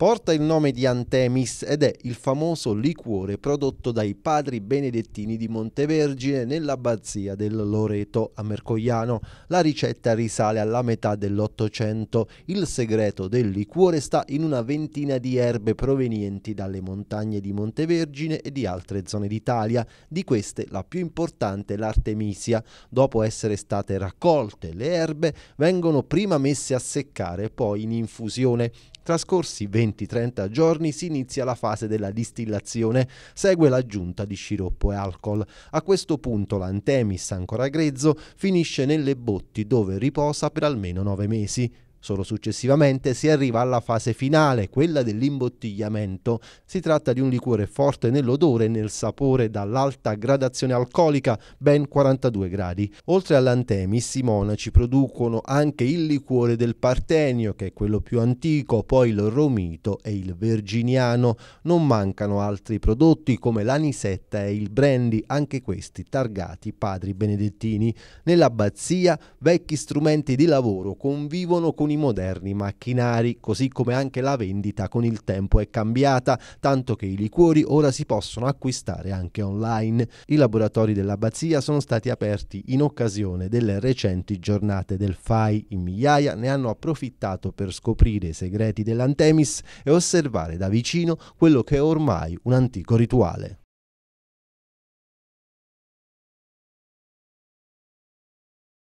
Porta il nome di Antemis ed è il famoso liquore prodotto dai padri benedettini di Montevergine nell'abbazia del Loreto a Mercogliano. La ricetta risale alla metà dell'Ottocento. Il segreto del liquore sta in una ventina di erbe provenienti dalle montagne di Montevergine e di altre zone d'Italia. Di queste la più importante è l'Artemisia. Dopo essere state raccolte le erbe vengono prima messe a seccare e poi in infusione. Trascorsi 20 20-30 giorni si inizia la fase della distillazione, segue l'aggiunta di sciroppo e alcol. A questo punto l'antemis, ancora grezzo, finisce nelle botti dove riposa per almeno 9 mesi. Solo successivamente si arriva alla fase finale, quella dell'imbottigliamento. Si tratta di un liquore forte nell'odore e nel sapore dall'alta gradazione alcolica, ben 42 gradi. Oltre all'antemis, i monaci producono anche il liquore del partenio, che è quello più antico, poi il romito e il virginiano. Non mancano altri prodotti come l'anisetta e il brandy, anche questi targati padri benedettini. Nell'abbazia vecchi strumenti di lavoro convivono con alcuni moderni macchinari, così come anche la vendita con il tempo è cambiata, tanto che i liquori ora si possono acquistare anche online. I laboratori dell'abbazia sono stati aperti in occasione delle recenti giornate del FAI. In migliaia ne hanno approfittato per scoprire i segreti dell'Antemis e osservare da vicino quello che è ormai un antico rituale.